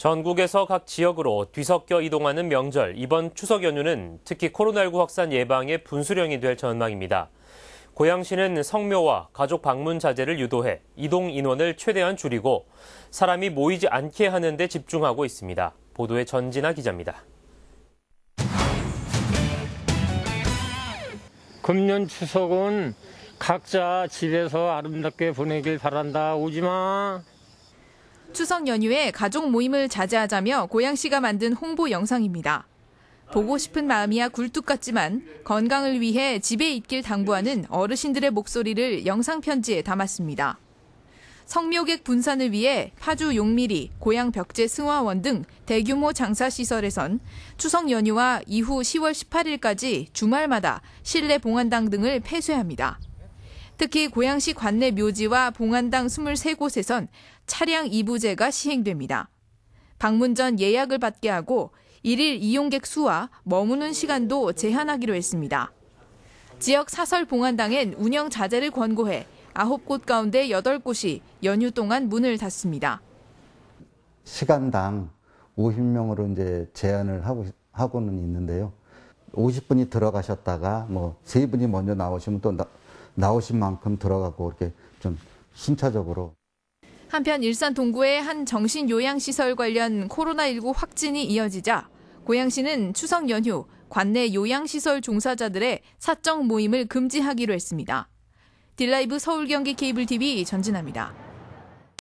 전국에서 각 지역으로 뒤섞여 이동하는 명절 이번 추석 연휴는 특히 코로나19 확산 예방에 분수령이 될 전망입니다. 고양시는 성묘와 가족 방문 자제를 유도해 이동 인원을 최대한 줄이고 사람이 모이지 않게 하는 데 집중하고 있습니다. 보도에 전진아 기자입니다. 금년 추석은 각자 집에서 아름답게 보내길 바란다. 오지 마. 추석 연휴에 가족 모임을 자제하자며 고양시가 만든 홍보 영상입니다. 보고 싶은 마음이야 굴뚝 같지만 건강을 위해 집에 있길 당부하는 어르신들의 목소리를 영상 편지에 담았습니다. 성묘객 분산을 위해 파주 용미리, 고향 벽제 승화원 등 대규모 장사 시설에선 추석 연휴와 이후 10월 18일까지 주말마다 실내 봉안당 등을 폐쇄합니다. 특히 고양시 관내 묘지와 봉안당 23곳에선 차량 2부제가 시행됩니다. 방문 전 예약을 받게 하고 1일 이용객 수와 머무는 시간도 제한하기로 했습니다. 지역 사설 봉안당엔 운영 자제를 권고해 9곳 가운데 8곳이 연휴 동안 문을 닫습니다. 시간당 50명으로 이제 제한을 하고, 하고는 있는데요. 50분이 들어가셨다가 뭐 3분이 먼저 나오시면 또 나, 나오신 만큼 들어가고 이렇게 좀 순차적으로. 한편 일산 동구의 한 정신요양시설 관련 코로나19 확진이 이어지자 고양시는 추석 연휴 관내 요양시설 종사자들의 사적 모임을 금지하기로 했습니다. 딜라이브 서울 경기 케이블 TV 전진합니다.